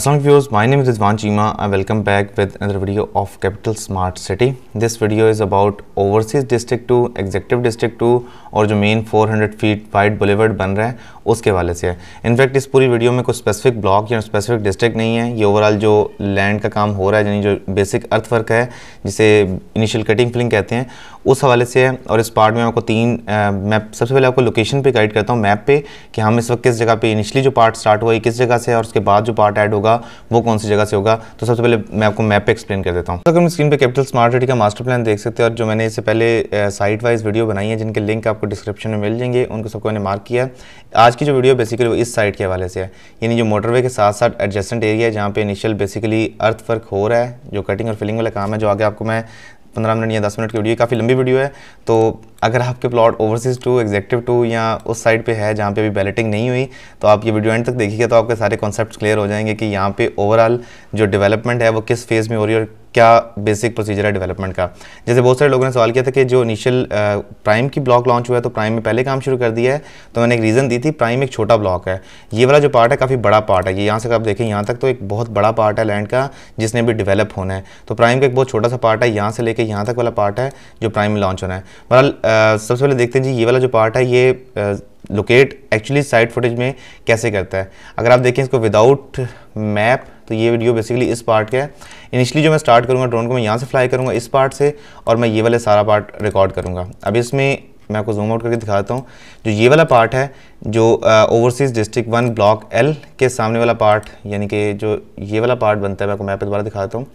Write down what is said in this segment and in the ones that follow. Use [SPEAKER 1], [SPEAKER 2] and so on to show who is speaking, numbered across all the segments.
[SPEAKER 1] Assalamu viewers, my name is Ridwan Chima. I welcome back with another video of Capital Smart City. This video is about overseas district 2, executive district 2 और जो main 400 feet wide boulevard बन रहा है उसके वाले से है in fact इस पूरी वीडियो में कुछ स्पेसिफिक ब्लॉक या स्पेसिफिक डिस्ट्रिक्ट नहीं है ये ओवरऑल जो लैंड का काम हो रहा है यानी जो बेसिक अर्थ वर्क है जिसे इनिशियल कटिंग फिलिंग कहते हैं उस हवाले से है और इस पार्ट में आपको तीन मैप सबसे पहले आपको लोकेशन पर गाइड करता हूँ मैप पर कि हम इस वक्त किस जगह पर इनिशली जो पार्ट स्टार्ट हुआ है किस जगह से और उसके बाद जो पार्ट ऐड होगा वो कौन सी जगह से होगा तो सबसे पहले मैं आपको मैप पर एक्सप्लेन कर देता हूँ तो अगर हम स्क्रीन पर कैपिटल स्मार्ट सिटी का मास्टर प्लान देख सकते हैं और जो मैंने इससे पहले साइट वाइज वीडियो बनाई है जिनके लिंक आपको डिस्क्रिप्शन में मिल जाएंगे उनको सबको मैंने मार्क किया आज की जो वीडियो बेसिकली वो इस साइड के हवाले से है यानी जो मोटरवे के साथ साथ एडजस्टेंट एरिया है जहाँ पे इनिशियल बेसिकली अर्थ वर्क हो रहा है जो कटिंग और फिलिंग वाला काम है जो आगे आपको मैं पंद्रह मिनट या दस मिनट की वीडियो काफ़ी लंबी वीडियो है तो अगर आपके plot overseas two executive two या उस साइड पे है जहाँ पे अभी बैलेटिंग नहीं हुई तो आप ये वीडियो एंड तक देखिएगा तो आपके सारे कॉन्सेप्ट क्लियर हो जाएंगे कि यहाँ पे ओवरऑल जो डेवलपमेंट है वो किस फेज़ में हो रही है और क्या बेसिक प्रोसीजर है डेवलपमेंट का जैसे बहुत सारे लोगों ने सवाल किया था कि जो इनिशियल प्राइम की ब्लॉक लॉन्च हुआ है तो प्राइम में पहले काम शुरू कर दिया है तो मैंने एक रीज़न दी थी प्राइम एक छोटा ब्लॉक है ये वाला जो पार्ट है काफ़ी बड़ा पार्ट है ये यहाँ से आप देखें यहाँ तक तो एक बहुत बड़ा पार्ट है लैंड का जिसने भी डिवेलप होना है तो प्राइम का एक बहुत छोटा सा पार्ट है यहाँ से लेकर यहाँ तक वाला पार्ट है जो प्राइम में लॉन्च होना है बहरहाल सबसे पहले देखते हैं जी ये वाला जो पार्ट है ये लोकेट एक्चुअली साइड फुटेज में कैसे करता है अगर आप देखें इसको विदाउट मैप तो ये वीडियो बेसिकली इस पार्ट का है इनिशियली जो मैं स्टार्ट करूँगा ड्रोन को मैं यहाँ से फ्लाई करूँगा इस पार्ट से और मैं ये वाला सारा पार्ट रिकॉर्ड करूँगा अब इसमें मैं आपको जूम आउट करके दिखाता हूँ जो ये वाला पार्ट है जो overseas district one block L के सामने वाला पार्ट यानी कि जो ये वाला पार्ट बनता है मैं आपको मैप दोबारा दिखाता हूँ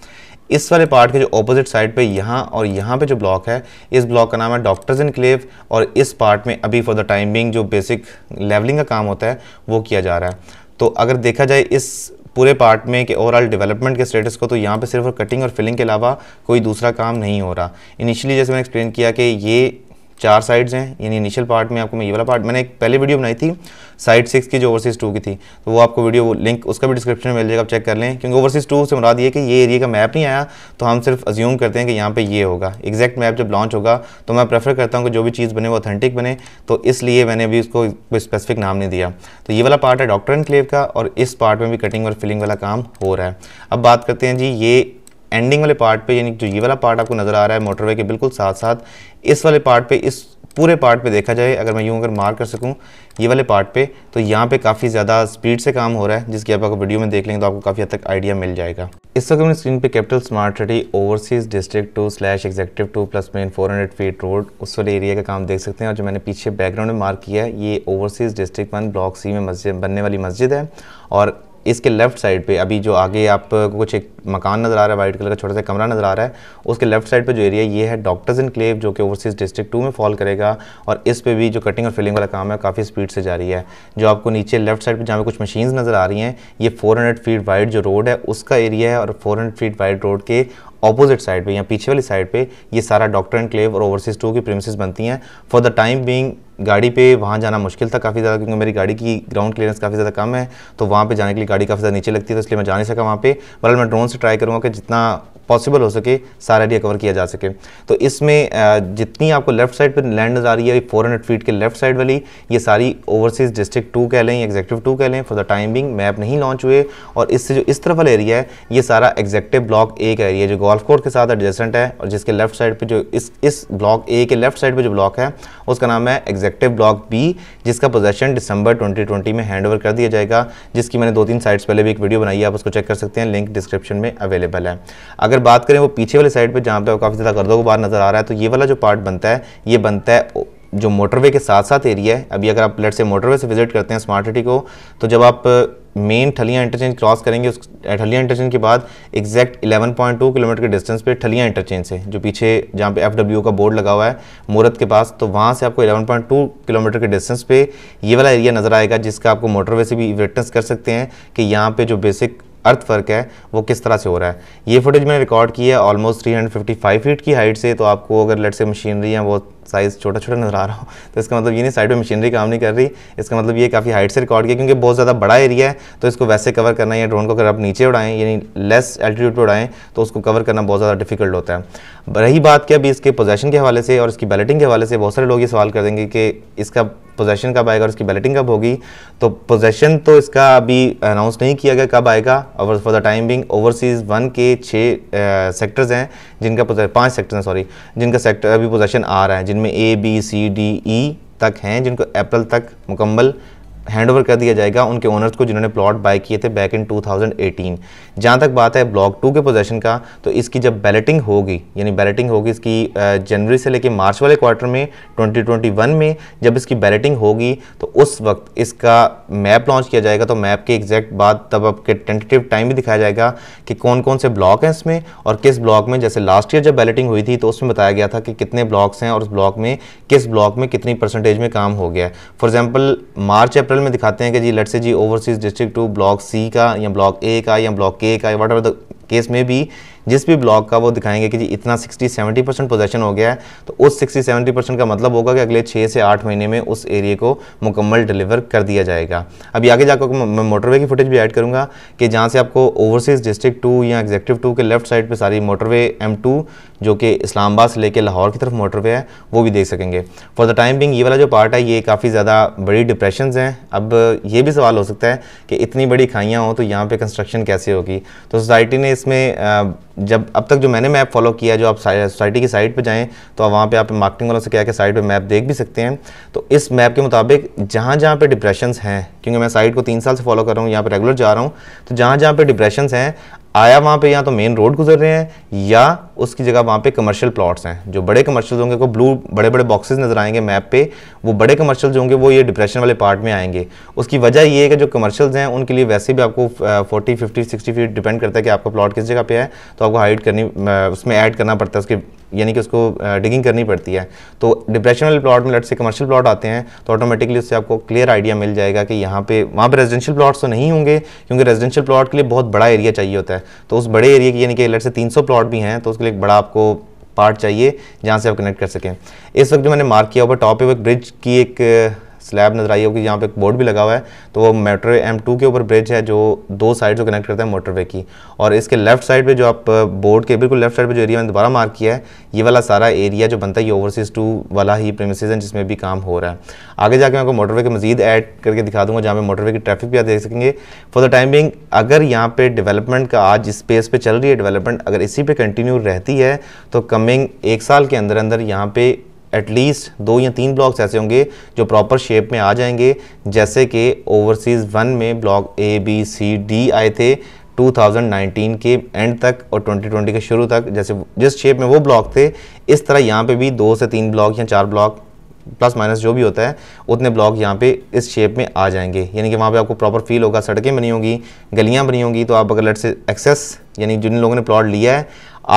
[SPEAKER 1] इस वाले पार्ट के जो ऑपोजिट साइड पे यहाँ और यहाँ पे जो ब्लॉक है इस ब्लॉक का नाम है डॉक्टर्स इन क्लेव और इस पार्ट में अभी फॉर द टाइम बिंग जो बेसिक लेवलिंग का काम होता है वो किया जा रहा है तो अगर देखा जाए इस पूरे पार्ट में कि ओवरऑल डेवलपमेंट के स्टेटस को तो यहाँ पे सिर्फ कटिंग और फिलिंग के अलावा कोई दूसरा काम नहीं हो रहा इनिशियली जैसे मैंने एक्सप्लेन किया कि ये चार साइड्स हैं यानी इनिशियल पार्ट में आपको मैं ये वाला पार्ट मैंने एक पहले वीडियो बनाई थी साइड सिक्स की जो ओवरसीज़ टू की थी तो वो आपको वीडियो लिंक उसका भी डिस्क्रिप्शन में मिल जाएगा आप चेक कर लें क्योंकि ओवरसीज़ टू से मुराद ये कि ये एरिया का मैप नहीं आया तो हम सिर्फ अज्यूम करते हैं कि यहाँ पर ये होगा एग्जैक्ट मैप जब लॉन्च होगा तो मैं प्रेफर करता हूँ कि जो भी चीज़ बने वो ऑथेंटिक बने तो इसलिए मैंने अभी उसको कोई स्पेसिफिक नाम नहीं दिया तो ये वाला पार्ट है डॉक्टर क्लेव का और इस पार्ट में भी कटिंग और फिलिंग वाला काम हो रहा है अब बात करते हैं जी ये एंडिंग वाले पार्ट पे यानी जो ये वाला पार्ट आपको नज़र आ रहा है मोटरवे के बिल्कुल साथ साथ इस वाले पार्ट पे इस पूरे पार्ट पे देखा जाए अगर मैं यूँ अगर मार कर सकूँ ये वाले पार्ट पे तो यहाँ पे काफ़ी ज़्यादा स्पीड से काम हो रहा है जिसकी आप आपको वीडियो में देख लेंगे तो आपको काफ़ी हद तक आइडिया मिल जाएगा इस वक्त मैंने स्क्रीन पे capital smart city overseas district two slash executive two plus main 400 feet road उस वाले एरिया का काम देख सकते हैं और जो मैंने पीछे बैकग्राउंड में मार्क किया है ये overseas district one block C में मस्जिद बनने वाली मस्जिद है और इसके लेफ्ट साइड पे अभी जो आगे आप कुछ एक मकान नज़र आ रहा है वाइट कलर का छोटा सा कमरा नज़र आ रहा है उसके लेफ्ट साइड पे जो एरिया ये है डॉक्टर्स इन क्लेव जो कि ओवरसीज़ डिस्ट्रिक्ट टू में फॉल करेगा और इस पे भी जो कटिंग और फिलिंग वाला काम है काफ़ी स्पीड से जारी है जो आपको नीचे लेफ्ट साइड पर जहाँ पर कुछ मशीन नज़र आ रही हैं ये फोर फीट वाइड जो रोड है उसका एरिया है और फोर फीट वाइड रोड के अपोजिट साइड पे या पीछे वाली साइड पे ये सारा डॉक्टर एंड क्लेव और ओवरसीज टू की प्रेमिस बनती हैं फॉर द टाइम बीइंग गाड़ी पे वहाँ जाना मुश्किल था काफ़ी ज़्यादा क्योंकि मेरी गाड़ी की ग्राउंड क्लियरेंस काफ़ी ज़्यादा कम है तो वहाँ पे जाने के लिए गाड़ी काफ़ी ज़्यादा नीचे लगती है तो इसलिए मैं जा नहीं सका वहाँ पे बल मैं ड्रोन से ट्राई करूँगा कि जितना पॉसिबल हो सके सारा एरिया कवर किया जा सके तो इसमें जितनी आपको लेफ्ट साइड पर लैंड नजर आ रही है फोर हंड्रेड फीट के लेफ्ट साइड वाली ये सारी ओवरसीज डिस्ट्रिक्ट टू कह लें एग्जेक्टिव टू कह लें for the time being map नहीं लॉन्च हुए और इससे जो इस तरफ वाला एरिया है ये सारा एग्जेक्टिव ब्लॉक ए का एरिया जो गोल्फ कोर्ट के साथ एडजेसेंट है और जिसके लेफ्ट साइड पर जो इस इस ब्लॉक ए के लेफ्ट साइड पर जो ब्लॉक है उसका नाम है एग्जेक्टिव ब्लॉक बी जिसका पोजेशन दिसंबर 2020 में हैंड कर दिया जाएगा जिसकी मैंने दो तीन साइट्स पहले भी एक वीडियो बनाई है आप उसको चेक कर सकते हैं लिंक डिस्क्रिप्शन में अवेलेबल है अगर अगर बात करें वो पीछे वाले साइड पे जहाँ पे काफ़ी ज़्यादा गर्दो बाहर नज़र आ रहा है तो ये वाला जो पार्ट बनता है ये बनता है जो मोटरवे के साथ साथ एरिया है अभी अगर आप लेट से मोटरवे से विजिट करते हैं स्मार्ट सिटी को तो जब आप मेन ठलिया इंटरचेंज क्रॉस करेंगे उस ठलिया इंटरचेंज के बाद एग्जैक्ट 11.2 किलोमीटर के डिस्टेंस पे ठलिया इंटरचेंज है जो पीछे जहाँ पे एफ का बोर्ड लगा हुआ है मूरत के पास तो वहाँ से आपको 11.2 किलोमीटर के डिस्टेंस पे ये वाला एरिया नज़र आएगा जिसका आपको मोटरवे से भी विटनेस कर सकते हैं कि यहाँ पे जो बेसिक अर्थ फ़र्क है वो किस तरह से हो रहा है ये फुटेज मैंने रिकॉर्ड की है ऑलमोस्ट 355 फीट की हाइट से तो आपको अगर लेट से मशीनरी या वो साइज़ छोटा छोटा नज़र आ रहा हूँ तो इसका मतलब ये नहीं साइड में मशीनरी काम नहीं कर रही इसका मतलब ये काफ़ी हाइट से रिकॉर्ड किया क्योंकि बहुत ज़्यादा बड़ा एरिया है तो इसको वैसे कवर करना या ड्रोन को अगर आप नीचे उड़ाएं यानी लेस एल्टीट्यूड पर उड़ाएं तो उसको कवर करना बहुत ज़्यादा डिफिकल्ट होता है रही बात क्या अभी इसके पोजेशन के हवाले से और इसकी बैलेटिंग के हवाले से बहुत सारे लोग ये सवाल कर देंगे कि इसका पोजेशन कब आएगा और इसकी बैलेटिंग कब होगी तो पोजेशन तो इसका अभी अनाउंस नहीं किया गया कब आएगा और for the time being overseas one के छः सेक्टर्स हैं जिनका पाँच सेक्टर्स हैं सॉरी जिनका सेक्टर अभी पोजेशन आ रहा है जिनमें ए बी सी डी ई तक हैं जिनको अप्रैल तक मुकम्मल हैंड ओवर कर दिया जाएगा उनके ओनर्स को जिन्होंने प्लॉट बाय किए थे बैक इन 2018 जहाँ तक बात है ब्लॉक टू के पोजेशन का तो इसकी जब बैलेटिंग होगी यानी बैलेटिंग होगी इसकी जनवरी से लेकर मार्च वाले क्वार्टर में 2021 में जब इसकी बैलेटिंग होगी तो उस वक्त इसका मैप लॉन्च किया जाएगा तो मैप के एग्जैक्ट बाद तब आपके टेंटेटिव टाइम भी दिखाया जाएगा कि कौन कौन से ब्लॉक हैं इसमें और किस ब्लॉक में जैसे लास्ट ईयर जब बैलेटिंग हुई थी तो उसमें बताया गया था कि कितने ब्लॉक्स हैं और उस ब्लॉक में किस ब्लॉक में कितनी परसेंटेज में काम हो गया for example March April total में दिखाते हैं कि जी लट से जी overseas district two block C का या ब्लॉक ए का या ब्लॉक के का वट एवर द केस में भी जिस भी ब्लॉक का वो दिखाएंगे कि जी इतना 60-70 परसेंट पोजेशन हो गया है तो उस 60-70 परसेंट का मतलब होगा कि अगले छः से आठ महीने में उस एरिए को मुकम्मल डिलीवर कर दिया जाएगा अभी आगे जाकर मैं मोटरवे की फुटेज भी ऐड करूँगा कि जहाँ से आपको ओवरसीज़ डिस्ट्रिक्ट टू या एग्जेक्टिव टू के लेफ्ट साइड पर सारी मोटरवे एम जो कि इस्लामाबाद से लेकर लाहौर की तरफ मोटरवे है वो भी देख सकेंगे फॉर द टाइम बिंग ये वाला जो पार्ट है ये काफ़ी ज़्यादा बड़ी डिप्रेशन हैं अब ये भी सवाल हो सकता है कि इतनी बड़ी खाइयाँ हों तो यहाँ पर कंस्ट्रक्शन कैसे होगी तो सोसाइटी ने इसमें जब अब तक जो मैंने मैप फॉलो किया जो आप सोसाइटी की साइट पे जाएं तो आप वहाँ पे आप मार्केटिंग वालों से क्या क्या साइट पे मैप देख भी सकते हैं तो इस मैप के मुताबिक जहाँ जहाँ पे डिप्रेशन हैं क्योंकि मैं साइट को तीन साल से फॉलो कर रहा हूँ यहाँ पे रेगुलर जा रहा हूँ तो जहाँ जहाँ पे डिप्रेशंस हैं आया वहाँ पे या तो मेन रोड गुजर रहे हैं या उसकी जगह वहाँ पे कमर्शियल प्लॉट्स हैं जो बड़े कमर्शियल होंगे को ब्लू बड़े बड़े बॉक्सेस नजर आएंगे मैप पे वो बड़े कमर्शियल जो होंगे वो ये डिप्रेशन वाले पार्ट में आएंगे उसकी वजह ये है कि जो कमर्शियल्स हैं उनके लिए वैसे भी आपको forty fifty sixty feet depend करता है कि आपका प्लॉट किस जगह पे है तो आपको हाइट करनी उसमें ऐड करना पड़ता है उसके यानी कि उसको डिगिंग करनी पड़ती है तो डिप्रेशन वाले प्लॉट में लट से कमर्शियल प्लॉट आते हैं तो ऑटोमेटिकली उससे आपको क्लियर आइडिया मिल जाएगा कि यहाँ पे वहाँ पर रेजिडेंशियल प्लॉट्स तो नहीं होंगे क्योंकि रेजिडेंशियल प्लॉट के लिए बहुत बड़ा एरिया चाहिए होता है तो उस बड़े एरिया की यानी कि लट से तीन प्लॉट भी हैं तो उसके लिए एक बड़ा आपको पार्ट चाहिए जहाँ से आप कनेक्ट कर सकें इस वक्त जो मैंने मार्क किया हुआ टॉप पर ब्रिज की एक स्लैब नजर आई होगी यहाँ पे एक बोर्ड भी लगा हुआ है तो वो मेट्रो एम टू के ऊपर ब्रिज है जो दो साइड जो कनेक्ट करता है मोटरवे की और इसके लेफ्ट साइड पे जो आप बोर्ड के बिल्कुल लेफ्ट साइड पे जो एरिया मैंने दोबारा मार्क किया है ये वाला सारा एरिया जो बनता है ये ओवरसीज टू वाला ही प्रेमिसज है जिसमें भी काम हो रहा है आगे जाके मैं आपको मोटरवे के मजीद ऐड करके दिखा दूंगा जहाँ पे मोटरवे की ट्रैफिक भी आप देख सकेंगे फॉर द टाइम बिंग अगर यहाँ पे डेवलपमेंट का आज इस स्पेस पर चल रही है डेवलपमेंट अगर इसी पे कंटिन्यू रहती है तो कमिंग एक साल के अंदर अंदर यहाँ पे एटलीस्ट दो या तीन ब्लॉक्स ऐसे होंगे जो प्रॉपर शेप में आ जाएंगे जैसे कि ओवरसीज़ वन में block A B C D आए थे 2019 के एंड तक और 2020 के शुरू तक जैसे जिस शेप में वो ब्लॉक थे इस तरह यहाँ पे भी दो से तीन ब्लॉक या चार ब्लॉक प्लस माइनस जो भी होता है उतने ब्लॉक यहाँ पे इस शेप में आ जाएंगे यानी कि वहाँ पे आपको प्रॉपर फील होगा सड़कें बनी होंगी गलियाँ बनी होंगी तो आप अगर लट से एक्सेस यानी जिन लोगों ने प्लॉट लिया है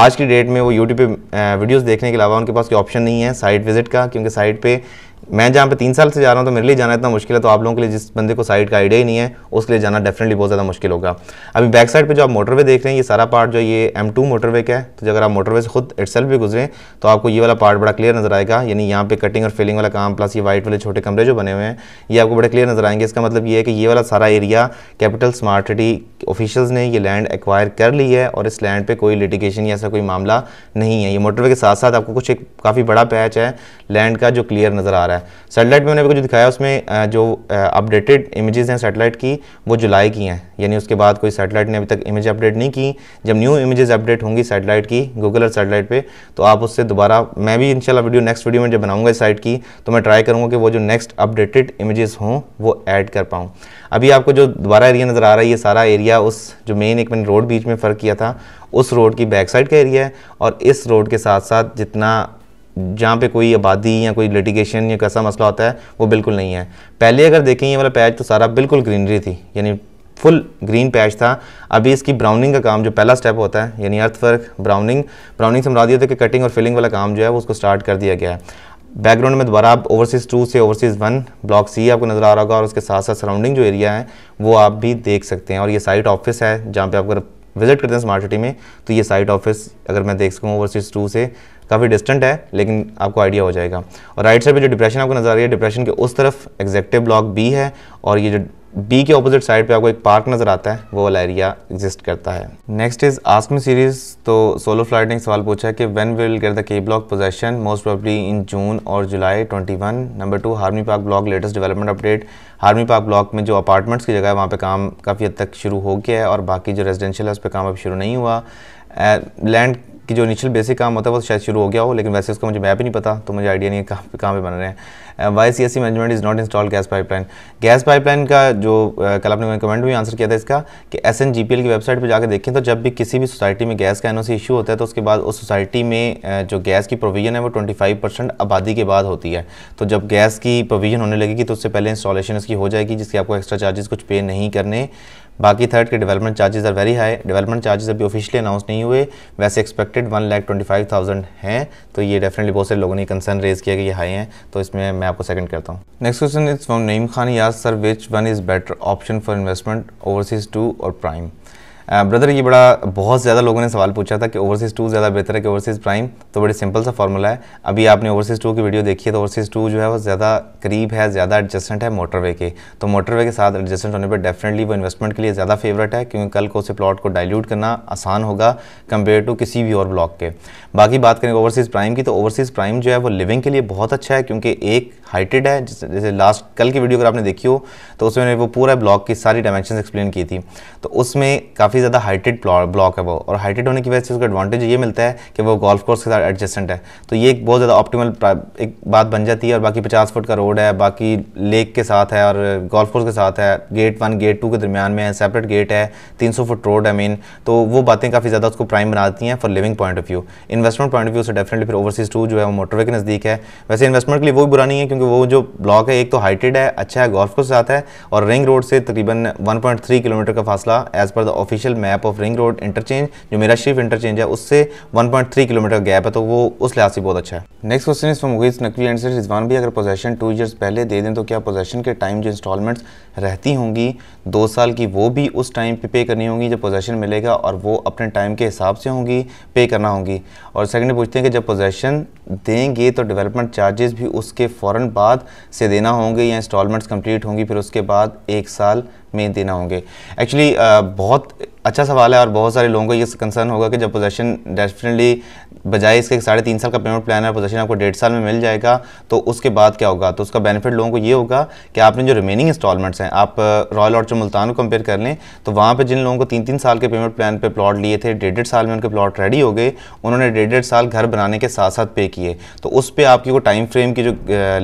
[SPEAKER 1] आज की डेट में वो यूट्यूब पे वीडियोस देखने के अलावा उनके पास कोई ऑप्शन नहीं है साइट विजिट का क्योंकि साइट पे मैं जहाँ पे तीन साल से जा रहा हूँ तो मेरे लिए जाना इतना मुश्किल है तो आप लोगों के लिए जिस बंदे को साइड का आइडिया ही नहीं है उसके लिए जाना डेफिनेटली बहुत ज़्यादा मुश्किल होगा अभी बैक साइड पे जो आप मोटरवे देख रहे हैं ये सारा पार्ट जो ये एम टू मोटरवे का है तो अगर आप मोटरवे से खुद इटसेल्फ भी गुजरें तो आपको ये वाला पार्ट बड़ा क्लियर नजर आएगा यानी यहाँ पे कटिंग और फिलिंग वाला काम प्लस ये व्हाइट वाले छोटे कमरे जो बने हुए हैं ये आपको बड़े क्लियर नजर आएंगे इसका मतलब ये है कि ये वाला सारा area capital smart city officials ने ये लैंड एक्वायर कर ली है और इस लैंड पर कोई लिटिगेशन या ऐसा कोई मामला नहीं है ये मोटरवे के साथ साथ आपको कुछ एक काफ़ी बड़ा पैच है लैंड का जो क्लियर नजर आ रहा है सेटेलाइट में उन्होंने कुछ दिखाया उसमें जो अपडेटेड इमेजेस हैं सेटेलाइट की वो जुलाई की हैं यानी उसके बाद कोई सेटेलाइट ने अभी तक इमेज अपडेट नहीं की जब न्यू इमेजेस अपडेट होंगी सैटेलाइट की गूगल और सेटेलाइट पर तो आप उससे दोबारा मैं भी इनशाला वीडियो नेक्स्ट वीडियो में जब बनाऊंगा इस साइट की तो मैं ट्राई करूँगा कि वो जो नेक्स्ट अपडेटेड इमेजेस हों वो ऐड कर पाऊँ अभी आपको जो दोबारा एरिया नज़र आ रहा है ये सारा एरिया उस जो मेन एक मैंने रोड बीच में फ़र्क किया था उस रोड की बैक साइड का एरिया है और इस रोड के साथ साथ जितना जहाँ पे कोई आबादी या कोई लिटिगेशन या कैसा मसला होता है वो बिल्कुल नहीं है पहले अगर देखें ये वाला पैच तो सारा बिल्कुल ग्रीनरी थी यानी फुल ग्रीन पैच था अभी इसकी ब्राउनिंग का काम जो पहला स्टेप होता है यानी अर्थवर्क ब्राउनिंग ब्राउनिंग से मरा दिया था कि कटिंग और फिलिंग वाला काम जो है वो उसको स्टार्ट कर दिया गया है बैकग्राउंड में दोबारा आप ओवरसीज़ टू से ओवरसीज़ वन ब्लॉक सी आपको नज़र आ रहा होगा और उसके साथ साथ सराउंडिंग जो एरिया है वो आप भी देख सकते हैं और ये साइट ऑफिस है जहाँ पे आप अगर विजिट करते हैं स्मार्ट सिटी में तो ये साइट ऑफिस अगर मैं देख सकूँ ओवरसीज़ टू से काफ़ी डिस्टेंट है लेकिन आपको आइडिया हो जाएगा और राइट साइड पर जो डिप्रेशन आपको नजर आ रही है डिप्रेशन के उस तरफ एग्जेक्टिव ब्लॉक बी है और ये जो बी के ऑपोजिट साइड पे आपको एक पार्क नज़र आता है वो वाला एरिया एग्जिस्ट करता है next is ask me series तो सोलो फ्लाइट ने एक सवाल पूछा कि when will get the K block possession most probably in June और जुलाई 21 नंबर टू हार्मी park block latest development update हार्मी पार्क ब्लॉक में जो अपार्टमेंट्स की जगह है वहाँ पर काम काफ़ी हद तक शुरू हो गया है और बाकी जो रेजिडेंशियल है उस पर काम अब शुरू नहीं हुआ लैंड कि जो इनिशियल बेसिक काम होता है वो शायद शुरू हो गया हो लेकिन वैसे उसका मुझे मैप ही नहीं पता तो मुझे आइडिया नहीं है कहाँ कहाँ पे बन रहे हैं Y C S C management is not install gas pipeline gas pipeline का जो uh, कल आपने कमेंट में आंसर किया था इसका कि S N G P L की वेबसाइट पर जाकर देखें तो जब भी किसी भी सोसाइटी में गैस का एन ओ सी इशू होता है तो उसके बाद उस सोसाइटी में uh, जो गैस की प्रोविज़न है वो ट्वेंटी फाइव परसेंट आबादी के बाद होती है तो जब गैस की प्रोविज़न होने लगेगी तो उससे पहले इंस्टॉलेशन उसकी हो जाएगी जिसके आपको एक्स्ट्रा चार्जेस कुछ पे नहीं करने बाकी थर्ड के development charges are very high development charges अभी ऑफिशियली अनाउंस नहीं हुए वैसे expected one lakh twenty five thousand हैं तो ये डेफिनेटली बहुत से लोगों ने कंसर्न रेज किया कि ये हाई हैं तो इसमें मैं आपको सेकंड करता हूँ next question is from Naeem Khan याज sir which one is better option for investment overseas two और प्राइम ब्रदर uh, ये बड़ा बहुत ज़्यादा लोगों ने सवाल पूछा था कि ओवरसीज़ टू ज़्यादा बेहतर है कि ओवरसीज़ प्राइम तो बड़ी सिंपल सा फॉर्मूला है अभी आपने ओवरसीज़ टू की वीडियो देखी है तो ओवरसीज़ टू जो है वो ज़्यादा करीब है ज़्यादा एडजस्टेंट है मोटरवे के तो मोटरवे के साथ एडजस्टेंट होने पर डेफिनेटली वो इन्वेस्टमेंट के लिए ज़्यादा फेवरेट है क्योंकि कल को उसे प्लॉट को डायल्यूट करना आसान होगा कम्पेयर टू किसी भी और ब्लॉक के बाकी बात करें ओवरसीज़ प्राइम की तो ओवरसीज़ प्राइम जो है वो लिविंग के लिए बहुत अच्छा है क्योंकि एक हाइटेड है जैसे लास्ट कल की वीडियो अगर आपने देखी हो तो उसमें वो पूरा ब्लॉक की सारी डायमेंशन एक्सप्लेन की थी तो उसमें काफ़ी काफ़ी ज़्यादा हाइटेड ब्लॉक है वो और हाइटेड होने की वजह से उसका एडवांटेज ये मिलता है कि वो गोल्फ कोर्स के साथ एडजस्टेंट है तो ये एक बहुत ज़्यादा ऑप्टिमल एक बात बन जाती है और बाकी पचास फुट का रोड है बाकी लेक के साथ है और गोल्फ कोर्स के साथ है गेट वन गेट टू के दरमियान में है सेपरेट गेट है तीन सौ फुट रोड है मेन तो वो बातें काफ़ी ज़्यादा उसको प्राइम बनाती हैं for living point of view investment point of view से डेफिनेटली फिर ओवरसीज़ टू जो है वो मोटरवे के नज़दीक है वैसे इन्वेस्टमेंट के लिए वो भी बुरा नहीं है क्योंकि वो जो ब्लॉक है एक तो हाइटेड है अच्छा है गोल्फ कोर्स के साथ है और रिंग रोड से तकरीबन वन किलोमीटर का फासला as per the official official map of ring road interchange जो मेरा शिफ्ट इंटरचेंज है उससे 1.3 किलोमीटर गैप है तो वो उस लिहाज से बहुत अच्छा है next question is from Mugheez Naqvi and sir Rizwan भी अगर पोजेशन टू ईयर्स पहले दे दें तो क्या पोजेशन के टाइम जो इंस्टॉलमेंट्स रहती होंगी दो साल की वो भी उस टाइम पर पे करनी होंगी जब पोजेशन मिलेगा और वो अपने टाइम के हिसाब से होंगी पे करना होंगी और सेकेंड पूछते हैं कि जब पोजेशन देंगे तो डेवलपमेंट चार्जेस भी उसके फ़ौर बाद से देना होंगे या इंस्टॉलमेंट्स कंप्लीट होंगी फिर उसके बाद एक साल में देना होंगे एक्चुअली बहुत अच्छा सवाल है और बहुत सारे लोगों को ये कंसर्न होगा कि जब पोजेशन डेफिनेटली बजाय इसके साढ़े तीन साल का पेमेंट प्लान है पोजेशन आपको डेढ़ साल में मिल जाएगा तो उसके बाद क्या होगा तो उसका बेनिफिट लोगों को ये होगा कि आपने जो रिमेनिंग इंस्टॉलमेंट्स हैं आप रॉयल ऑर्चर मुल्तान को कंपेयर कर लें तो वहाँ पर जिन लोगों को तीन तीन साल के पेमेंट प्लान पर प्लॉट लिए थे डेढ़ डेढ़ साल में उनके प्लॉट रेडी हो गए उन्होंने डेढ़ डेढ़ साल घर बनाने के साथ साथ पे किए तो उस पर आपकी वो टाइम फ्रेम की जो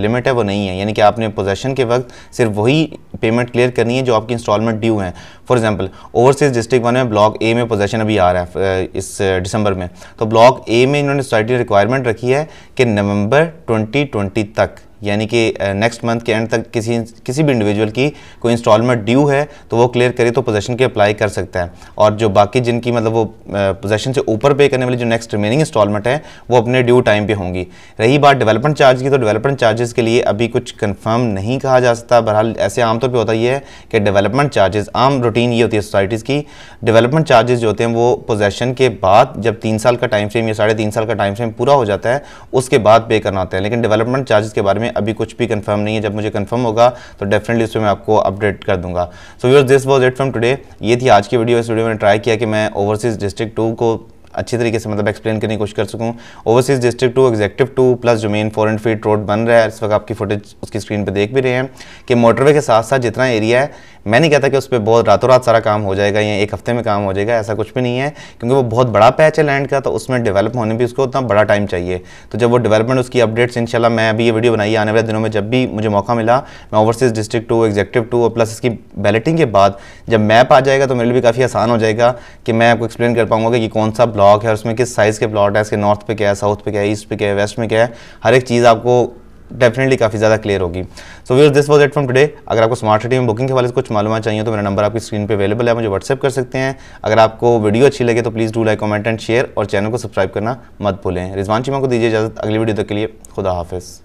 [SPEAKER 1] लिमिट uh, है वो नहीं है यानी कि आपने पोजेशन के वक्त सिर्फ वही पेमेंट क्लियर करनी है जो आपकी इंस्टॉलमेंट ड्यू हैं for example overseas district one में ब्लॉक ए में पोजेशन अभी आ रहा है uh, इस दिसंबर uh, में तो ब्लॉक ए में में इन्होंने सोसाइटी रिक्वायरमेंट रखी है कि नवंबर 2020 तक यानी कि नेक्स्ट मंथ के एंड तक किसी किसी भी इंडिविजुअल की कोई इंस्टॉलमेंट ड्यू है तो वो क्लियर करे तो पोजेशन की अप्लाई कर सकता है और जो बाकी जिनकी मतलब वो पोजेशन से ऊपर पे करने वाली जो नेक्स्ट रिमेनिंग इंस्टॉलमेंट है वो अपने ड्यू टाइम पे होंगी रही बात डेवलपमेंट चार्ज की तो डेवलपमेंट चार्जेस के लिए अभी कुछ कन्फर्म नहीं कहा जा सकता बहरहाल ऐसे आमतौर पर होता ही है कि डेवलपमेंट चार्जेस आम रूटीन ये होती है सोसाइटीज़ की डेवलपमेंट चार्जेस जो होते हैं वो पोजेशन के बाद जब तीन साल का टाइम फ्रेम या साढ़े तीन साल का टाइम फ्रेम पूरा हो जाता है उसके बाद पे करना होता है लेकिन डेवलपमेंट चार्जेस के बारे में अभी कुछ भी कंफर्म नहीं है जब मुझे कंफर्म होगा तो डेफिनेटली उसमें मैं आपको अपडेट कर दूंगा so viewers this was it from today ये थी आज की वीडियो इस वीडियो में ट्राई किया कि मैं ओवरसीज़ डिस्ट्रिक्ट टू को अच्छी तरीके से मतलब एक्सप्लेन करने की कोशिश कर सकूँ overseas district two executive two plus जो मेन एंड फीट रोड बन रहा है इस वक्त आपकी फुटेज उसकी स्क्रीन पर देख भी रहे हैं कि मोटरवे के साथ साथ जितना एरिया है मैं नहीं कहता कि उस पर बहुत रातों रात सारा काम हो जाएगा या एक हफ्ते में काम हो जाएगा ऐसा कुछ भी नहीं है क्योंकि वो बहुत बड़ा पैच है लैंड का तो उसमें डेवलप होने भी उसको उतना बड़ा टाइम चाहिए तो जब वो डेवलपमेंट उसकी अपडेट्स इनशाला मैं अभी ये वीडियो बनाई आने वाले दिनों में जब भी मुझे मौका मिला मैं overseas district two executive two और प्लस इसकी बैलेटिंग के बाद जब मैप आ जाएगा तो मेरे लिए भी काफ़ी आसान हो जाएगा कि मैं आपको एक्सप्लेन कर पाऊंगा कि कौन सा ब्लॉक है उसमें किस साइज़ के प्लॉट है इसके नॉर्थ पे क्या है साउथ पे क्या है ईस्ट पे क्या है वेस्ट में क्या है हर एक चीज़ आपको डेफिनेटली काफ़ी ज़्यादा क्लियर होगी so viewers this was it from today अगर आपको स्मार्ट सिटी में बुकिंग के वाले से कुछ मालूम चाहिए तो मेरा नंबर आपकी स्क्रीन पे अवेलेबल है मुझे व्हाट्सएप कर सकते हैं अगर आपको वीडियो अच्छी लगे तो please do like comment and share और चैनल को सब्सक्राइब करना मत भूलें रिजवान चीमा को दीजिए इजाज़त अगली वीडियो तक के लिए खुदा हाफिज़